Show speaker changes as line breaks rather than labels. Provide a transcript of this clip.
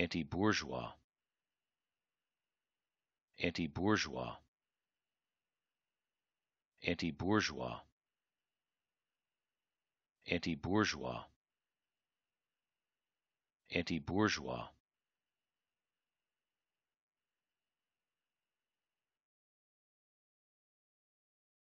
anti-bourgeois anti-bourgeois anti-bourgeois anti-bourgeois anti-bourgeois